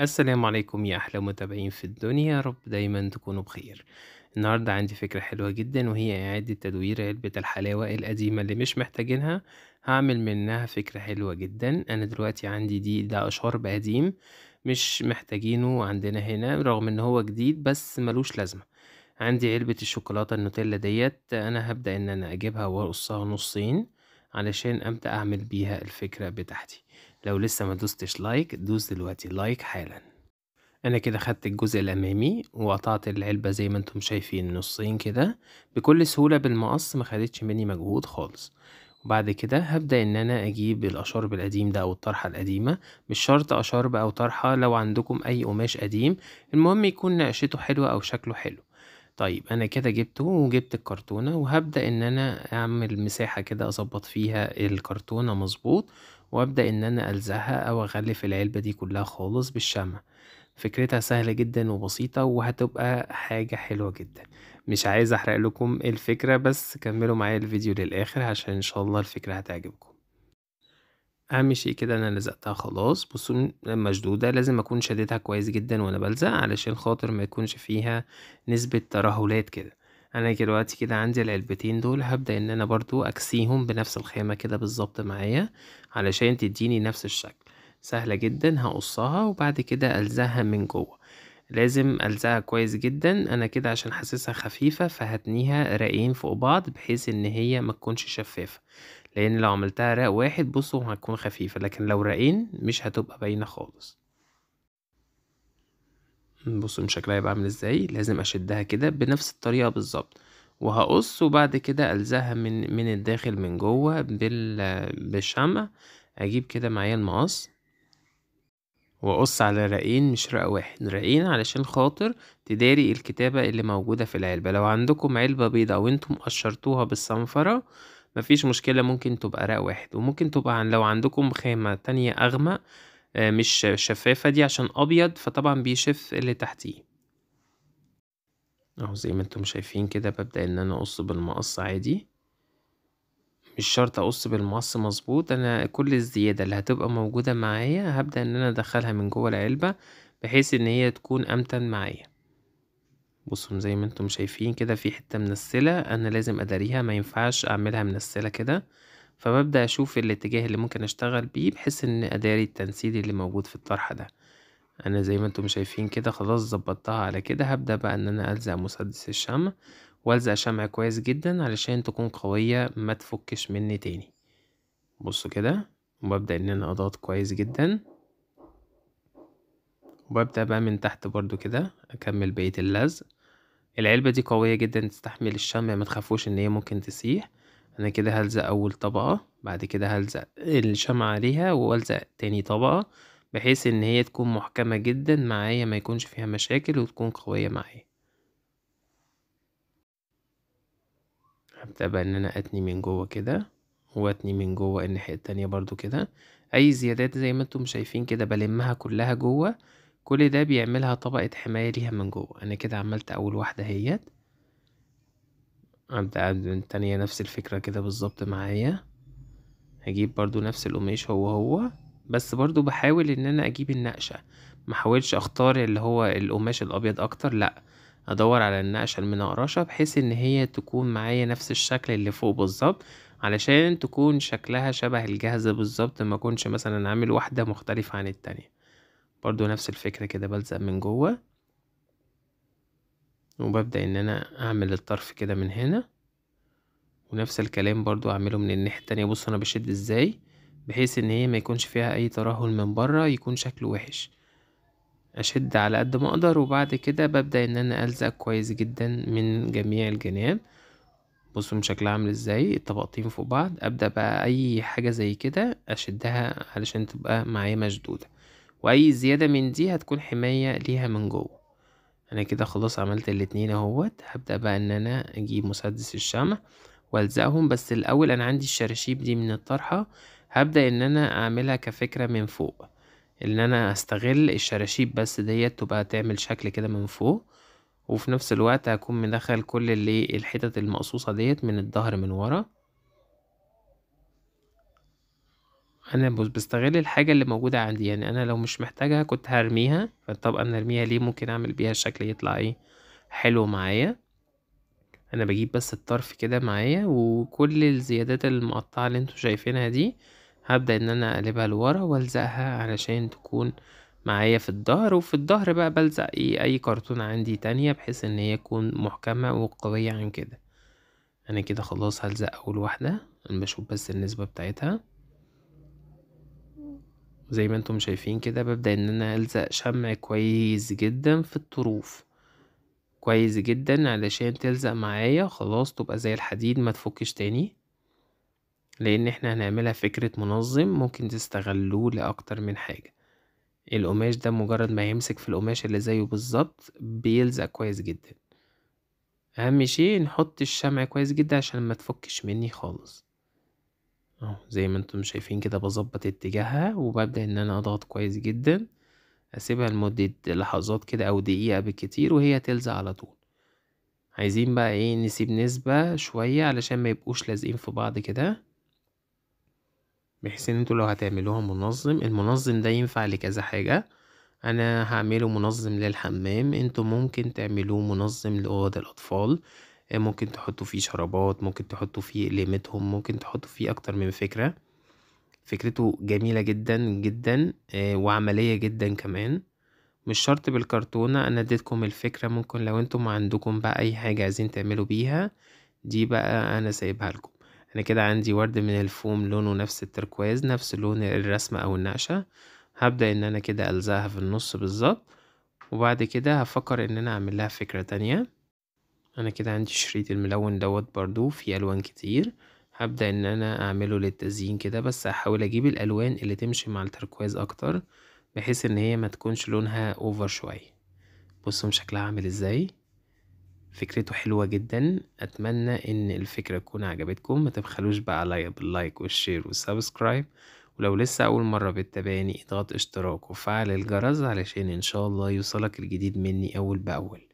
السلام عليكم يا أحلى متابعين في الدنيا رب دايما تكونوا بخير النهاردة عندي فكرة حلوة جدا وهي إعادة تدوير علبة الحلاوة القديمة اللي مش محتاجينها هعمل منها فكرة حلوة جدا أنا دلوقتي عندي دي ده أشهر قديم مش محتاجينه عندنا هنا رغم إن هو جديد بس ملوش لازمة عندي علبة الشوكولاتة النوتيلا ديت أنا هبدأ إن أنا أجيبها وأقصها نصين علشان أبدأ أعمل بيها الفكرة بتاعتي لو لسه ما دوستش لايك دوس دلوقتي لايك حالا أنا كده خدت الجزء الأمامي وقطعت العلبة زي ما انتم شايفين نصين كده بكل سهولة بالمقص ما خدتش مني مجهود خالص وبعد كده هبدأ إن أنا أجيب الأشارب القديم ده أو الطرحة القديمة مش شرط أشارب أو طرحة لو عندكم أي قماش قديم المهم يكون نقشته حلوة أو شكله حلو طيب أنا كده جبته وجبت الكرتونة وهبدأ إن أنا أعمل مساحة كده أظبط فيها الكرتونة مظبوط وأبدأ إن أنا ألزقها أو أغلف العلبة دي كلها خالص بالشمع فكرتها سهلة جدا وبسيطة وهتبقى حاجة حلوة جدا مش عايز أحرق لكم الفكرة بس كملوا معايا الفيديو للآخر عشان إن شاء الله الفكرة هتعجبكم اهم شيء كده انا لزقتها خلاص بصوا مشدودة لازم اكون شديتها كويس جدا وانا بلزق علشان خاطر ما يكونش فيها نسبة ترهلات كده انا دلوقتي كده عندي العلبتين دول هبدأ ان انا برضو اكسيهم بنفس الخامة كده بالظبط معايا علشان تديني نفس الشكل سهلة جدا هقصها وبعد كده الزقها من جوه لازم ألزقها كويس جدا أنا كده عشان حاسسها خفيفة فهتنيها راقين فوق بعض بحيث إن هي ما تكونش شفافة لان لو عملتها رق واحد بصوا هتكون خفيفة لكن لو رقين مش هتبقى باينة خالص بصوا شكلها هيبقى عامل ازاي لازم اشدها كده بنفس الطريقة بالظبط وهقص وبعد كده الزقها من من الداخل من جوه بال بالشمع اجيب كده معايا المقص واقص على رقين مش رق واحد رقين علشان خاطر تداري الكتابة اللي موجودة في العلبة لو عندكم علبة بيضة وانتم قشرتوها بالصنفرة مفيش مشكلة ممكن تبقى رق واحد وممكن تبقى عن لو عندكم خامة تانية أغمق آه، مش شفافة دي عشان أبيض فطبعا بيشف اللي تحتيه اهو زي ما انتم شايفين كده ببدأ ان انا اقص بالمقص عادي مش شرط اقص بالمقص مظبوط انا كل الزيادة اللي هتبقى موجودة معايا هبدأ ان انا ادخلها من جوه العلبة بحيث ان هي تكون امتن معايا بصوا زي ما انتم شايفين كده في حتة منسلة انا لازم اداريها ما ينفعش اعملها منسلة كده فببدأ اشوف الاتجاه اللي ممكن اشتغل بيه بحيث ان اداري التنسيل اللي موجود في الطرحة ده انا زي ما انتم شايفين كده خلاص ظبطتها على كده هبدأ بقى ان انا الزق مسدس الشمع والزق شمع كويس جدا علشان تكون قوية ما تفكش مني تاني بصوا كده وببدأ ان انا اضغط كويس جدا وببدأ بقى من تحت برضو كده أكمل بقية اللزق العلبة دي قوية جدا تستحمل الشمع متخافوش ان هي ممكن تسيح انا كده هلزق اول طبقة بعد كده هلزق الشمع عليها والزق تاني طبقة بحيث ان هي تكون محكمة جدا معايا ما يكونش فيها مشاكل وتكون قوية معايا هبدأ بقى ان انا اتني من جوه كده واتني من جوه الناحية التانية برضو كده اي زيادات زي ما انتم شايفين كده بلمها كلها جوه كل ده بيعملها طبقة حماية ليها من جوه انا كده عملت اول واحدة اهيت هبدأ من تانية نفس الفكرة كده بالظبط معايا هجيب برضو نفس القماش هو هو بس برضو بحاول ان انا اجيب النقشة محاولش اختار اللي هو القماش الابيض اكتر لا ادور على النقشة المنقرشة بحيث ان هي تكون معايا نفس الشكل اللي فوق بالظبط علشان تكون شكلها شبه الجاهزة بالظبط ما كنش مثلا عامل واحدة مختلفة عن التانية برضو نفس الفكرة كده بلزق من جوه وببدأ ان انا اعمل الطرف كده من هنا ونفس الكلام برضو اعمله من الناحية التانية بص انا بشد ازاي بحيث ان هي ما يكونش فيها اي ترهل من بره يكون شكله وحش اشد على قد ما اقدر وبعد كده ببدأ ان انا الزق كويس جدا من جميع الجناب بصوا شكلها عامل ازاي الطبقتين فوق بعض ابدأ بقى اي حاجة زي كده اشدها علشان تبقى معايا مشدودة واي زيادة من دي هتكون حماية ليها من جوه انا كده خلاص عملت الاتنين اهوت هبدأ بقى ان انا اجيب مسدس الشمع والزقهم بس الاول انا عندي الشراشيب دي من الطرحة هبدأ ان انا اعملها كفكرة من فوق ان انا استغل الشراشيب بس ديت تبقى تعمل شكل كده من فوق وفي نفس الوقت هكون مدخل كل اللي الحتت المقصوصة ديت من الظهر من ورا انا بص بستغل الحاجه اللي موجوده عندي يعني انا لو مش محتاجها كنت هرميها فطب انا ارميها ليه ممكن اعمل بيها شكل يطلع ايه حلو معايا انا بجيب بس الطرف كده معايا وكل الزيادات المقطعه اللي انتوا شايفينها دي هبدا ان انا اقلبها لورا والزقها علشان تكون معايا في الظهر وفي الظهر بقى بلزق ايه اي كرتون عندي تانية بحيث ان هي تكون محكمه وقويه عن كده انا كده خلاص هلزق اول واحده انا بشوف بس النسبه بتاعتها زي ما انتم شايفين كده ببدأ ان انا الزق شمع كويس جدا في الطروف كويس جدا علشان تلزق معايا خلاص تبقى زي الحديد ما تفكش تاني لان احنا هنعملها فكرة منظم ممكن تستغلوه لاكتر من حاجة القماش ده مجرد ما يمسك في القماش اللي زيه بالظبط بيلزق كويس جدا اهم شيء نحط الشمع كويس جدا عشان ما تفكش مني خالص اهو زي ما انتم شايفين كده بظبط اتجاهها وببدأ ان انا اضغط كويس جدا اسيبها لمدة لحظات كده او دقيقة بالكتير وهي تلزق على طول عايزين بقى ايه نسيب نسبة شوية علشان ما يبقوش لازقين في بعض كده بحيث ان انتوا لو هتعملوها منظم المنظم ده ينفع لكذا حاجة انا هعمله منظم للحمام انتوا ممكن تعملوه منظم لأوض الاطفال آه، ممكن تحطوا فيه شرابات ممكن تحطوا فيه ليمتهم ممكن تحطوا فيه اكتر من فكرة فكرته جميلة جدا جدا آه، وعملية جدا كمان مش شرط بالكرتونة انا اديتكم الفكرة ممكن لو انتم عندكم بقى اي حاجة عايزين تعملوا بيها دي بقى انا سايبها لكم انا كده عندي ورد من الفوم لونه نفس التركواز نفس لون الرسمة او النقشة هبدأ ان انا كده الزقها في النص بالظبط وبعد كده هفكر ان انا اعمل لها فكرة تانية انا كده عندي شريط الملون دوت برضو فيه الوان كتير هبدأ ان انا اعمله للتزيين كده بس هحاول اجيب الالوان اللي تمشي مع التركواز اكتر بحيث ان هي ما تكونش لونها اوفر شوية بصوا شكلها عامل ازاي فكرته حلوة جدا اتمنى ان الفكرة تكون عجبتكم ما تبخلوش بقى عليا باللايك والشير والسبسكرايب ولو لسه اول مرة بتتابعني اضغط اشتراك وفعل الجرس علشان ان شاء الله يوصلك الجديد مني اول باول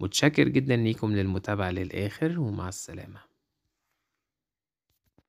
متشكر جدا ليكم للمتابعة للآخر ومع السلامة